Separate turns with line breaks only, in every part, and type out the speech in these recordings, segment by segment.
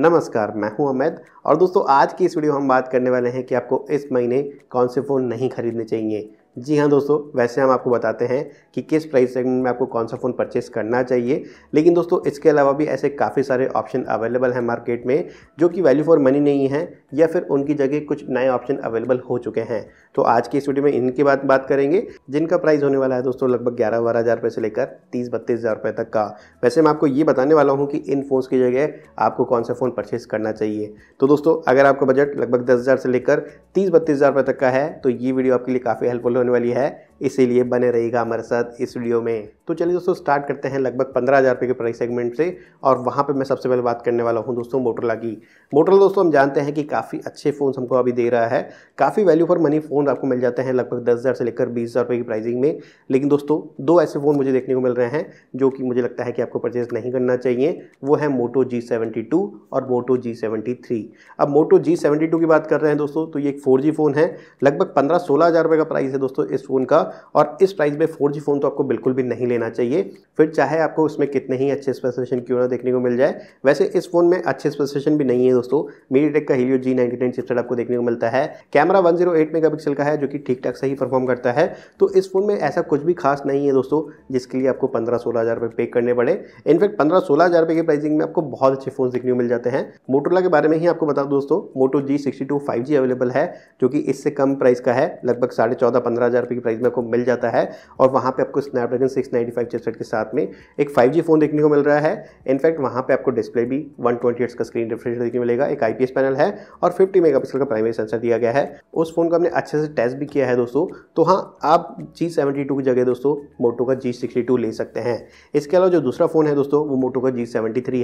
नमस्कार मैं हूं अमित और दोस्तों आज की इस वीडियो हम बात करने वाले हैं कि आपको इस महीने कौन से फ़ोन नहीं खरीदने चाहिए जी हाँ दोस्तों वैसे हम आपको बताते हैं कि किस प्राइस सेगमेंट में आपको कौन सा फ़ोन परचेस करना चाहिए लेकिन दोस्तों इसके अलावा भी ऐसे काफ़ी सारे ऑप्शन अवेलेबल हैं मार्केट में जो कि वैल्यू फॉर मनी नहीं है या फिर उनकी जगह कुछ नए ऑप्शन अवेलेबल हो चुके हैं तो आज की इस वीडियो में इनकी बात बात करेंगे जिनका प्राइस होने वाला है दोस्तों लगभग ग्यारह बारह हज़ार रुपये से लेकर तीस बत्तीस हज़ार रुपये तक का वैसे मैं आपको ये बताने वाला हूँ कि इन फ़ोन्स की जगह आपको कौन सा फ़ोन परचेस करना चाहिए तो दोस्तों अगर आपका बजट लगभग दस हज़ार से लेकर तीस बत्तीस हज़ार रुपये तक का है तो ये वीडियो आपके लिए काफ़ी हेल्पफुल होने वाली है इसीलिए बने रहेगा हमारे साथ इस वीडियो में तो चलिए दोस्तों स्टार्ट करते हैं लगभग पंद्रह हज़ार के प्राइस सेगमेंट से और वहाँ पे मैं सबसे पहले बात करने वाला हूँ दोस्तों मोटरला की मोटरला दोस्तों हम जानते हैं कि काफ़ी अच्छे फ़ोन हमको अभी दे रहा है काफ़ी वैल्यू फॉर मनी फ़ोन आपको मिल जाते हैं लगभग दस हज़ार से लेकर बीस हज़ार की प्राइसिंग में लेकिन दोस्तों दो ऐसे फ़ोन मुझे देखने को मिल रहे हैं जो कि मुझे लगता है कि आपको परचेज़ नहीं करना चाहिए वो है मोटो जी और मोटो जी अब मोटो जी की बात कर रहे हैं दोस्तों तो ये एक फोर फ़ोन है लगभग पंद्रह सोलह हज़ार का प्राइस है दोस्तों इस फ़ोन का और इस प्राइस में फोर फ़ोन तो आपको बिल्कुल भी नहीं लेना चाहिए फिर चाहे आपको उसमें कितने ही अच्छे स्पेसिफिकेशन क्यों ना देखने को मिल जाए वैसे इस फोन में अच्छे स्पेसिफिकेशन भी नहीं है दोस्तों मीडिया टेक का Helio G ninety nine chipset आपको देखने को मिलता है camera one zero eight megapixel का है जो कि ठीक ठाक सही परफॉर्म करता है तो इस फोन में ऐसा कुछ भी खास नहीं है दोस्तों जिसके लिए आपको पंद्रह सोलह हज़ार रुपये पे करने पड़े इनफैक्ट पंद्रह सोलह हज़ार रुपये के प्राइसिंग में आपको बहुत अच्छे फोन देखने को मिल जाते हैं मोटोला के बारे में ही आपको बता दो दोस्तों Moto G sixty two five G available है जो कि इससे कम प्राइस का है लगभग साढ़े चौदह पंद्रह हज़ार रुपये की प्राइस में आपको मिल जाता है और वहाँ पे आपको स्नैपड्रैगन 695 चिपसेट के साथ में एक 5G फ़ोन देखने को मिल रहा है इनफैक्ट वहाँ पे आपको डिस्प्ले भी 120 का स्क्रीन रिफ्रेश देखने को मिलेगा एक आई पैनल है और 50 मेगापिक्सल का प्राइमरी सेंसर दिया गया है उस फ़ोन को हमने अच्छे से टेस्ट भी किया है दोस्तों तो हाँ आप जी सेवेंटी की जगह दोस्तों मोटो का जी ले सकते हैं इसके अलावा जो दूसरा फ़ोन है दोस्तों वो मोटो का जी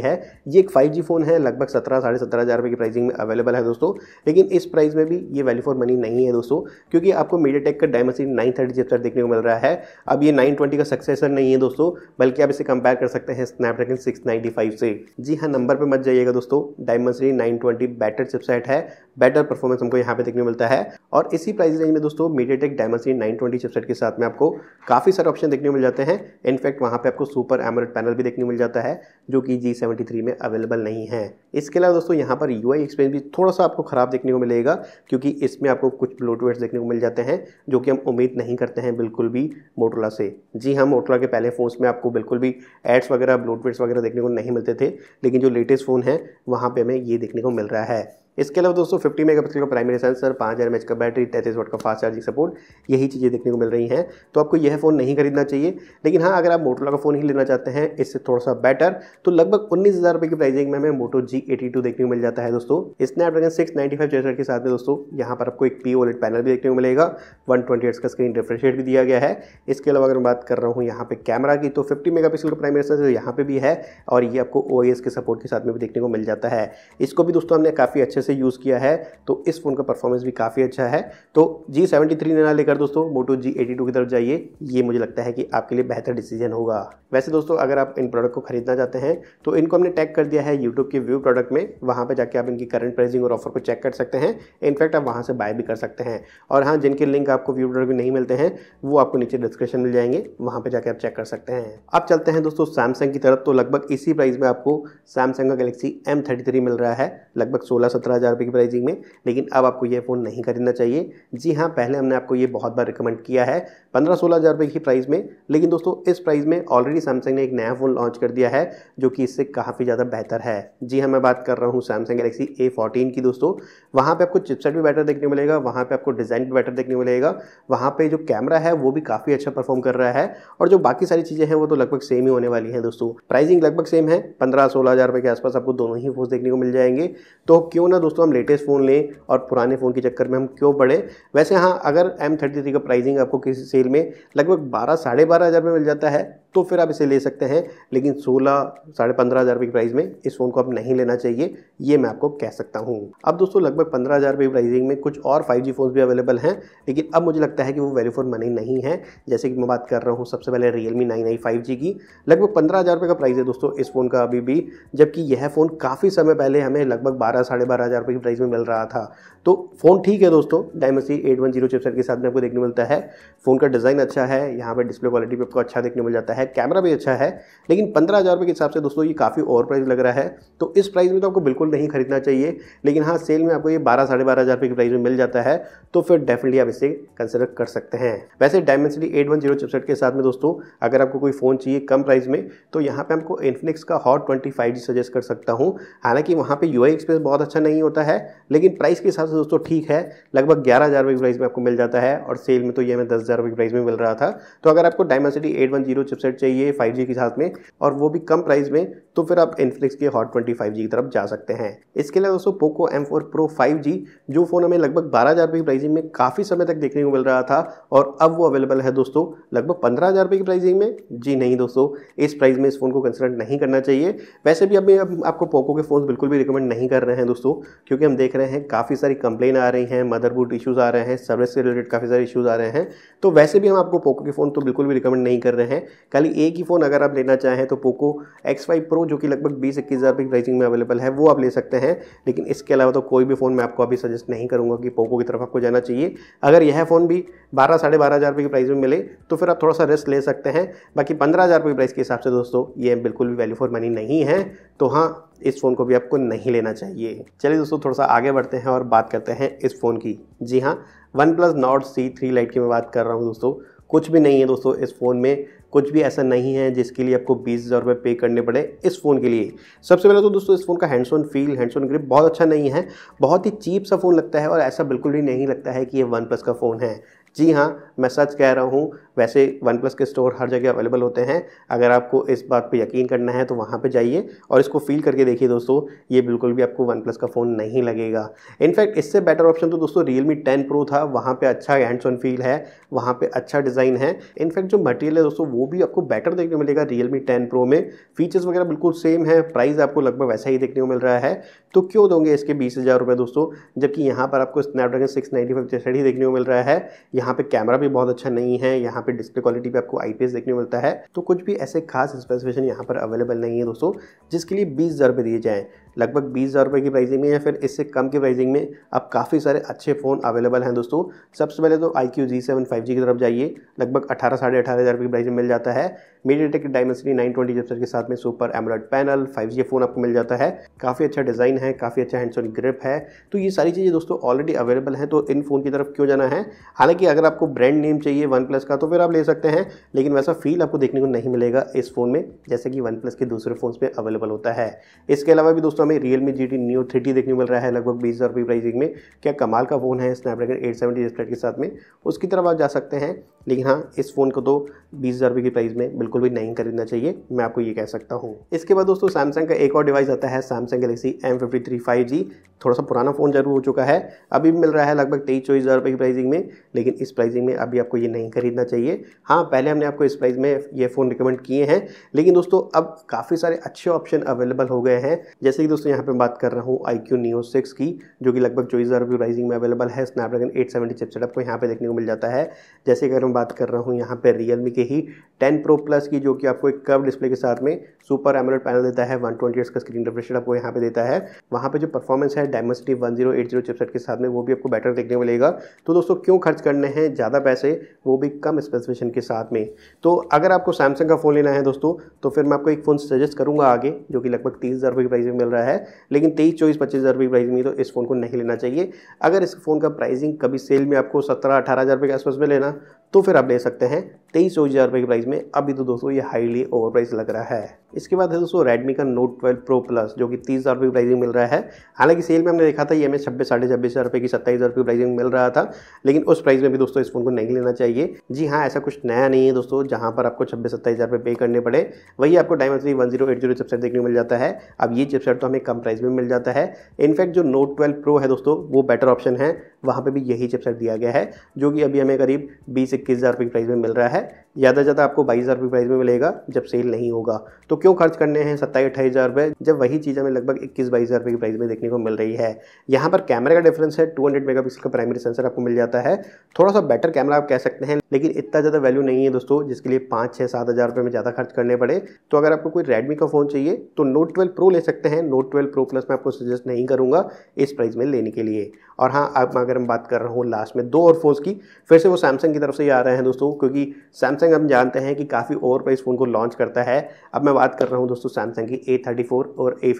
है ये एक फाइव फ़ोन है लगभग सत्रह साढ़े सत्रह हज़ार रुपये की प्राइसिंग में अवेलेबल है दोस्तों लेकिन इस प्राइस में भी ये वैल्यू फॉर मनी नहीं है दोस्तों क्योंकि आपको मीडिया का डायमसी नाइन थर्टी चिपसेट देखने को मिल रहा है अब ये 920 का सक्सेसर नहीं है दोस्तों बल्कि आप इसे कंपेयर कर सकते हैं स्नैपड्रैगन 695 से जी हाँ नंबर पे मत जाइएगा दोस्तों Dimensity nine better chipset है बेटर परफॉर्मेंस हमको यहाँ पे देखने को मिलता है और इसी प्राइस रेंज में दोस्तों MediaTek Dimensity nine chipset के साथ में आपको काफ़ी सारे ऑप्शन देखने को मिल जाते हैं इनफैक्ट वहाँ पर आपको सुपर एमरेट पैनल भी देखने को मिल जाता है जो कि जी में अवेलेबल नहीं है इसके अलावा दोस्तों यहाँ पर यू एक्सपीरियंस भी थोड़ा सा आपको खराब देखने को मिलेगा क्योंकि इसमें आपको कुछ ब्लोटवेयर देखने को मिल जाते हैं जो कि हम उम्मीद नहीं करते सकते हैं बिल्कुल भी मोटोला से जी हाँ मोटोला के पहले फ़ोन्स में आपको बिल्कुल भी एड्स वगैरह ब्लोटवेट्स वगैरह देखने को नहीं मिलते थे लेकिन जो लेटेस्ट फ़ोन है वहाँ पर हमें ये देखने को मिल रहा है इसके अलावा दोस्तों 50 मेगापिक्सल का प्राइमरी सेंसर पाँच हज़ार का बैटरी तैंतीस वोट का फास्ट चार्जिंग सपोर्ट यही चीज़ें देखने को मिल रही हैं तो आपको यह फ़ोन नहीं खरीदना चाहिए लेकिन हाँ अगर आप मोटोला का फ़ोन ही लेना चाहते हैं इससे थोड़ा सा बेटर तो लगभग उन्नीस हज़ार रुपये की प्राइसिंग में हमें मोटो जी एटी टू देखने को मिल जाता है दोस्तों स्नैपड्रैगन सिक्स नाइन्टी फाइव चेसर के साथ में दोस्तों यहाँ पर आपको एक पी ओलेट पैनल भी देखने को मिलेगा वन ट्वेंटी का स्क्रीन रिफ्रेश भी दिया गया है इसके अलावा अगर मैं बात कर रहा हूँ यहाँ पर कैमरा की तो फिफ्टी मेगा पिक्सल का प्राइमरी सेंसर यहाँ पर भी है और ये आपको ओ के सपोर्ट के साथ में भी देखने को मिल जाता है इसको भी दोस्तों हमने काफ़ी अच्छे से यूज़ किया है तो इस फ़ोन का परफॉर्मेंस भी काफ़ी अच्छा है तो जी सेवेंटी थ्री ना लेकर दोस्तों मोटो जी एटी टू की तरफ जाइए ये मुझे लगता है कि आपके लिए बेहतर डिसीजन होगा वैसे दोस्तों अगर आप इन प्रोडक्ट को खरीदना चाहते हैं तो इनको हमने टैग कर दिया है यूट्यूब के व्यू प्रोडक्ट में वहाँ पर जाकर आप इनकी करंट प्राइसिंग और ऑफर को चेक कर सकते हैं इनफैक्ट आप वहाँ से बाय भी कर सकते हैं और हाँ जिनके लिंक आपको व्यू प्रोडक्ट में नहीं मिलते हैं वो आपको नीचे डिस्क्रिप्शन मिल जाएंगे वहाँ पर जाकर आप चेक कर सकते हैं अब चलते हैं दोस्तों सैमसंग की तरफ तो लगभग इसी प्राइस में आपको सैमसंग का गलेक्सी एम मिल रहा है लगभग सोलह सत्रह पंद्रह हज़ार रुपये की प्राइसिंग में लेकिन अब आपको ये फ़ोन नहीं खरीदना चाहिए जी हाँ पहले हमने आपको ये बहुत बार रिकमेंड किया है पंद्रह सोलह हज़ार रुपये की प्राइस में लेकिन दोस्तों इस प्राइस में ऑलरेडी सैमसंग ने एक नया फ़ोन लॉन्च कर दिया है जो कि इससे काफ़ी ज़्यादा बेहतर है जी हाँ मैं बात कर रहा हूँ सैमसंग गलेक्सी ए की दोस्तों वहाँ पर आपको चिपसेट भी बेटर देखने मिलेगा वहाँ पर आपको डिज़ाइन भी बेटर देखने मिलेगा वहाँ पर जो कैमरा है वो भी काफ़ी अच्छा परफॉर्म कर रहा है और जो बाकी सारी चीज़ें हैं वो तो लगभग सेम ही होने वाली हैं दोस्तों प्राइसिंग लगभग सेम है पंद्रह सोलह हज़ार रुपये के आसपास आपको दोनों ही फोन देखने को मिल जाएंगे तो क्यों ना दोस्तों हम लेटेस्ट फ़ोन लें और पुराने फ़ोन के चक्कर में हम क्यों पड़े वैसे हाँ अगर एम थर्टी थ्री का प्राइसिंग आपको किसी सेल में लगभग बारह साढ़े बारह हज़ार में मिल जाता है तो फिर आप इसे ले सकते हैं लेकिन सोलह साढ़े पंद्रह हज़ार रुपये की प्राइस में इस फ़ोन को आप नहीं लेना चाहिए ये मैं आपको कह सकता हूँ अब दोस्तों लगभग पंद्रह हज़ार रुपये प्राइसिंग में कुछ और फाइव जी फ़ोन भी अवेलेबल हैं लेकिन अब मुझे लगता है कि वो वैल्यू फॉर मनी नहीं है जैसे कि मैं बात कर रहा हूँ सबसे पहले Realme nine i five G की लगभग पंद्रह हज़ार रुपये का प्राइस है दोस्तों इस फ़ोन का अभी भी जबकि यह फ़ोन काफ़ी समय पहले हमें लगभग बारह साढ़े बारह हज़ार रुपये की प्राइस में मिल रहा था तो फ़ोन ठीक है दोस्तों Dimensity eight one zero chipset के साथ में आपको देखने मिलता है फ़ोन का डिज़ाइन अच्छा है यहाँ पर डिस्प्ले क्वालिटी भी आपको अच्छा देखने मिल जाता है कैमरा भी अच्छा है लेकिन पंद्रह हज़ार रुपये के हिसाब से दोस्तों ये काफ़ी ओवर प्राइस लग रहा है तो इस प्राइस में तो आपको बिल्कुल नहीं खरीदना चाहिए लेकिन हाँ सेल में आपको ये बारह साढ़े बारह हज़ार रुपये की प्राइस में मिल जाता है तो फिर डेफिनेटली आप इसे कंसिडर कर सकते हैं वैसे Dimensity eight one zero chipset के साथ में दोस्तों अगर आपको कोई फ़ोन चाहिए कम प्राइस में तो यहाँ पर आपको इन्फिनिक्स का Hot twenty five G suggest कर सकता हूँ हालांकि वहाँ पर यू आई एक्सपीरियंस बहुत अच्छा नहीं नहीं होता है लेकिन प्राइस के हिसाब से दोस्तों ठीक है लगभग ग्यारह हज़ार रुपये की प्राइस में आपको मिल जाता है और सेल में तो ये हमें दस हज़ार रुपये की प्राइस में मिल रहा था तो अगर आपको Dimensity eight one zero chipset चाहिए फाइव जी के साथ में और वो भी कम प्राइस में तो फिर आप इनफ्लिक्स के हॉट ट्वेंटी फाइव जी की तरफ जा सकते हैं इसके अलावा दोस्तों Poco M four Pro five G जो फ़ोन हमें लगभग बारह हज़ार रुपये की प्राइसिंग में काफ़ी समय तक देखने को मिल रहा था और अब वो अवेलेबल है दोस्तों लगभग पंद्रह हज़ार रुपये की प्राइसिंग में जी नहीं दोस्तों इस प्राइस में इस फ़ोन को कंसिडर नहीं करना चाहिए वैसे भी अभी आपको पोको के फ़ोन बिल्कुल भी रिकमेंड नहीं कर रहे हैं दोस्तों क्योंकि हम देख रहे हैं काफ़ी सारी कंप्लेन आ रही हैं मदरबोर्ड इश्यूज़ आ रहे हैं सर्विस से रिलेटेड काफ़ी सारे इश्यूज़ आ रहे हैं तो वैसे भी हम आपको पोको के फ़ोन तो बिल्कुल भी रिकमेंड नहीं कर रहे हैं खाली एक ही फ़ोन अगर आप लेना चाहें तो पोको एक्स फाइव प्रो जो कि लगभग बीस इक्कीस हज़ार की प्राइसिंग में अवेलेबल है वो आप ले सकते हैं लेकिन इसके अलावा तो कोई भी फ़ोन मैं आपको अभी सजेस्ट नहीं करूँगा कि पोको की तरफ आपको जाना चाहिए अगर यह फ़ोन भी बारह साढ़े बारह हज़ार की प्राइस में मिले तो फिर आप थोड़ा सा रिस्क ले सकते हैं बाकी पंद्रह हज़ार की प्राइस के हिसाब से दोस्तों ये बिल्कुल भी वैल्यू फॉर मनी नहीं है तो हाँ इस फ़ोन को भी आपको नहीं लेना चाहिए चलिए दोस्तों थोड़ा सा आगे बढ़ते हैं और बात करते हैं इस फ़ोन की जी हाँ OnePlus Nord C three Lite की मैं बात कर रहा हूँ दोस्तों कुछ भी नहीं है दोस्तों इस फ़ोन में कुछ भी ऐसा नहीं है जिसके लिए आपको बीस हज़ार रुपये पे करने पड़े इस फ़ोन के लिए सबसे पहले तो दोस्तों इस फ़ोन का हैंडसोन फील हैंडसोन ग्रिप बहुत अच्छा नहीं है बहुत ही चीप सा फ़ोन लगता है और ऐसा बिल्कुल भी नहीं लगता है कि ये वन प्लस का फ़ोन है जी हाँ मैं सच कह रहा हूँ वैसे वन प्लस के स्टोर हर जगह अवेलेबल होते हैं अगर आपको इस बात पे यकीन करना है तो वहाँ पे जाइए और इसको फील करके देखिए दोस्तों ये बिल्कुल भी आपको वन प्लस का फ़ोन नहीं लगेगा इनफैक्ट इससे बेटर ऑप्शन तो दोस्तों रियल मी टेन प्रो था वहाँ पर अच्छा हैंड्स ऑन फील है वहाँ पर अच्छा डिज़ाइन है इनफैक्ट जो मटेरियल है दोस्तों वो भी आपको बेटर देखने को मिलेगा रियल मी टेन प्रो में फीचर्स वगैरह बिल्कुल सेम है प्राइस आपको लगभग वैसा ही देखने को मिल रहा है तो क्यों दोगे इसके बीस हज़ार दोस्तों जबकि यहाँ पर आपको स्नैपड्रैगन सिक्स नाइन्टी फाइव ही देखने को मिल रहा है यहाँ पे कैमरा भी बहुत अच्छा नहीं है यहाँ पे डिस्प्ले क्वालिटी पे आपको आईपीएस देखने को मिलता है तो कुछ भी ऐसे खास स्पेसिफिकेशन यहाँ पर अवेलेबल नहीं है दोस्तों जिसके लिए बीस हज़ार दिए जाएँ लगभग बीस हज़ार रुपये की प्राइसिंग में या फिर इससे कम की प्राइसिंग में आप काफ़ी सारे अच्छे फ़ोन अवेलेबल हैं दोस्तों सबसे पहले तो iQOO Z seven five G की तरफ जाइए लगभग अठारह साढ़े अठारह हज़ार रुपये की प्राइसिंग मिल जाता है MediaTek Dimensity nine twenty chipset के साथ में super AMOLED panel five G phone आपको मिल जाता है काफ़ी अच्छा डिज़ाइन है काफ़ी अच्छा हैंडसोन ग्रिप है तो ये सारी चीज़ें दोस्तों ऑलरेडी अवेलेबल हैं तो इन फ़ोन की तरफ क्यों जाना है हालांकि अगर आपको ब्रांड नेम चाहिए वन प्लस का तो फिर आप ले सकते हैं लेकिन वैसा फील आपको देखने को नहीं मिलेगा इस फ़ोन में जैसे कि वन प्लस के दूसरे फ़ोन में अवेलेबल होता है इसके अलावा भी दोस्तों दोस्तों हमें Realme G T Neo three देखने मिल रहा है लगभग बीस हज़ार रुपये प्राइसिंग में क्या कमाल का फ़ोन है स्नैपड्रैगन एट सेवेंटी डिस्प्ले के साथ में उसकी तरफ आप जा सकते हैं लेकिन हाँ इस फ़ोन को तो बीस हज़ार रुपये की प्राइस में बिल्कुल भी नहीं खरीदना चाहिए मैं आपको ये कह सकता हूँ इसके बाद दोस्तों सैमसंग का एक और डिवाइस आता है Samsung Galaxy M fifty three five G थोड़ा सा पुराना फ़ोन जरूर हो चुका है अभी भी मिल रहा है लगभग तेईस चौबीस हज़ार रुपये की प्राइसिंग में लेकिन इस प्राइसिंग में अभी आपको ये नहीं खरीदना चाहिए हाँ पहले हमने आपको इस प्राइस में ये फ़ोन रिकमेंड किए हैं लेकिन दोस्तों अब काफ़ी सारे अच्छे ऑप्शन अवेलेबल हो गए हैं जैसे कि दोस्तों यहाँ पर बात कर रहा हूँ आई क्यू न्यू सिक्स की जो कि लगभग चौबीस हज़ार रुपये प्राइसिंग में अवेलेबल है स्नैपड्रैगन एट सेवेंटी चिपसेट आपको यहाँ पर देखने को मिल जाता है जैसे कि अगर मैं बात कर रहा हूँ यहाँ पर रियलमी के ही टेन प्रो प्लस की जो कि आपको एक कर्व डिस्प्ले के साथ में सुपर एमरोड पैनल देता है वन ट्वेंटी का स्क्रीन रिफ्रेश आपको यहाँ पे देता है वहाँ पर जो परफॉर्मेंस है Dimensity one zero eight zero chipset के साथ में वो भी आपको बेटर देखने को मिलेगा तो दोस्तों क्यों खर्च करने हैं ज़्यादा पैसे वो भी कम स्पेसिफिकेशन के साथ में तो अगर आपको सैमसंग का फ़ोन लेना है दोस्तों तो फिर मैं आपको एक फ़ोन सजेस्ट करूँगा आगे जो कि लगभग तीस हज़ार रुपये की प्राइस में मिल रहा है लेकिन तेईस चौबीस पच्चीस हज़ार रुपये की प्राइस में तो इस फ़ोन को नहीं लेना चाहिए अगर इस फ़ोन का प्राइसिंग कभी सेल में आपको सत्रह अठारह हज़ार रुपये के आसपास में लेना तो फिर आप ले सकते हैं तेईस चौबीस हज़ार रुपये की प्राइस में अभी तो दोस्तों ये हाईली ओवर प्राइस लग रहा है इसके बाद है दोस्तों रेडमी का नोट 12 प्रो प्लस जो कि तीस हज़ार रुपये की प्राइसिंग मिल रहा है हालांकि सेल में हमने देखा था ये हमें छब्बीस साढ़े छब्बीस हज़ार रुपये की सत्ताईस हज़ार रुपये की प्राइसिंग मिल रहा था लेकिन उस प्राइस में भी दोस्तों इस फोन को नहीं लेना चाहिए जी हाँ ऐसा कुछ नया नहीं है दोस्तों जहाँ पर आपको छब्बीस सत्ताईस हज़ार रुपये पे करने पड़े वही आपको diamond three one zero eight zero chipset देखने को मिल जाता है अब ये चिपसेट तो हमें कम प्राइस में मिल जाता है इनफैक्ट जो नोट ट्वेल्व प्रो है दोस्तों वो बेटर ऑप्शन है वहाँ पे भी यही चिपसेट दिया गया है जो कि अभी हमें करीब बीस इक्कीस हज़ार रुपये प्राइस में मिल रहा है ज़्यादा ज़्यादा आपको बाईस हज़ार रुपये प्राइस में मिलेगा जब सेल नहीं होगा तो क्यों खर्च करने हैं सत्ताईस अट्ठाईस हज़ार रुपये जब वही चीज़ हमें लगभग इक्कीस बाईस हज़ार रुपये की प्राइस में देखने को मिल रही है यहाँ पर कैमरे का डिफरेंस है टू हंड्रेड मेगा का प्राइमरी सेंसर आपको मिल जाता है थोड़ा सा बेटर कैमरा आप कह सकते हैं लेकिन इतना ज़्यादा वैल्यू नहीं है दोस्तों जिसके लिए पाँच छः सात हज़ार रुपये में ज़्यादा खर्च करने पड़े तो अगर आपको कोई रेडमी का फ़ोन चाहिए तो नोट ट्वेल्व प्रो ले सकते हैं नोट ट्वेल्व प्रो प्लस मैं आपको सजेस्ट नहीं करूँगा इस प्राइस में लेने के लिए और हाँ अब अगर हम बात कर रहा हूँ लास्ट में दो और फोन्स की फिर से वो सैमसंग की तरफ से ही आ रहे हैं दोस्तों क्योंकि सैमसंग हम जानते हैं कि काफ़ी ओवर प्राइस फ़ोन को लॉन्च करता है अब मैं बात कर रहा हूँ दोस्तों सैमसंग की ए और ए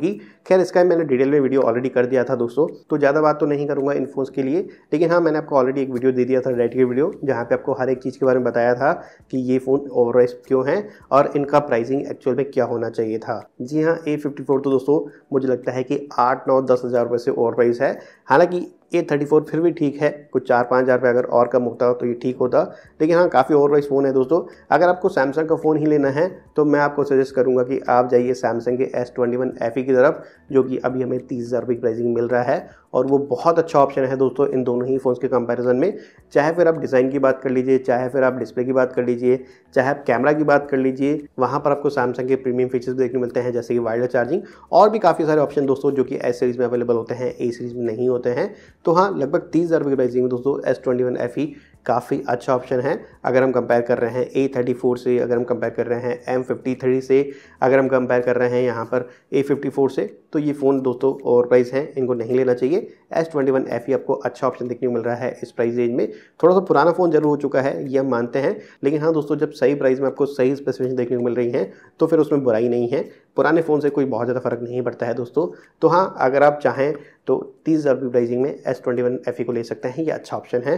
की खैर इसका मैंने डिटेल में वीडियो ऑलरेडी कर दिया था दोस्तों तो ज़्यादा बात तो नहीं करूँगा इन फोन्स के लिए लेकिन हाँ मैंने आपको ऑलरेडी एक वीडियो दे दिया था रेड की वीडियो जहाँ पर आपको हर एक चीज़ के बारे में बताया था कि ये फ़ोन ओवर प्राइस क्यों है और इनका प्राइसिंग एक्चुअल में क्या होना चाहिए था जी हाँ ए तो दोस्तों मुझे लगता है कि आठ नौ दस हज़ार रुपये से ओवर प्राइस है Ahora aquí A thirty four फिर भी ठीक है कुछ चार पाँच हज़ार रुपये अगर और कम होता तो ये ठीक होता लेकिन हाँ काफ़ी ओवर प्राइस फ़ोन है दोस्तों अगर आपको सैमसंग का फ़ोन ही लेना है तो मैं आपको सजेस्ट करूँगा कि आप जाइए सैमसंग के S twenty one F E की तरफ जो कि अभी हमें तीस हज़ार रुपये की प्राइसिंग मिल रहा है और वो बहुत अच्छा ऑप्शन है दोस्तों इन दोनों ही फ़ोन के कंपैरिजन में चाहे फिर आप डिज़ाइन की बात कर लीजिए चाहे फिर आप डिस्प्ले की बात कर लीजिए चाहे आप कैमरा की बात कर लीजिए वहाँ पर आपको सैमसंग के प्रीमियम फीचर्स देखने मिलते हैं जैसे कि वायरलेस चार्जिंग और भी काफ़ी सारे ऑप्शन दोस्तों जो कि एस सीरीज़ में अवेलेबल होते हैं ए सीरीज़ में नहीं होते हैं तो हाँ लगभग तीस हज़ार की प्राइसिंग में दोस्तों S twenty one F E काफ़ी अच्छा ऑप्शन है अगर हम कंपेयर कर रहे हैं ए थर्टी फोर से अगर हम कंपेयर कर रहे हैं एम फिफ्टी थ्री से अगर हम कंपेयर कर रहे हैं यहाँ पर ए फिफ्टी फोर से तो ये फ़ोन दोस्तों ओवर प्राइस हैं इनको नहीं लेना चाहिए S twenty one F E आपको अच्छा ऑप्शन देखने को मिल रहा है इस प्राइस रेंज में थोड़ा सा पुराना फ़ोन जरूर हो चुका है ये हम मानते हैं लेकिन हाँ दोस्तों जब सही प्राइस में आपको सही स्पेसिफिकेशन देखने को मिल रही हैं तो फिर उसमें बुराई नहीं है पुराने फ़ोन से कोई बहुत ज़्यादा फ़र्क नहीं पड़ता है दोस्तों तो हाँ अगर आप चाहें तो तीस हज़ार रुपये प्राइसिंग में S twenty one F E को ले सकते हैं ये अच्छा ऑप्शन है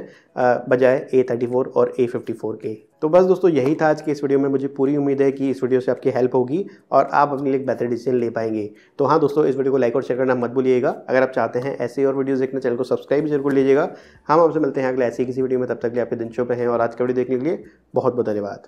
बजाय ए थर्टी फोर और ए फिफ्टी फोर के तो बस दोस्तों यही था आज के इस वीडियो में मुझे पूरी उम्मीद है कि इस वीडियो से आपकी हेल्प होगी और आप अपने लिए बेहतर डिसीजन ले पाएंगे तो हाँ दोस्तों इस वीडियो को लाइक और शेयर करना मत भूलिएगा अगर आप चाहते हैं ऐसे और वीडियोस देखने चैनल को सब्सक्राइब जरूर लीजिएगा हम आपसे मिलते हैं अगले ऐसे किसी वीडियो में तब तक लिए आपके दिन चुप पे हैं और आज का वीडियो देखने के लिए बहुत बहुत धन्यवाद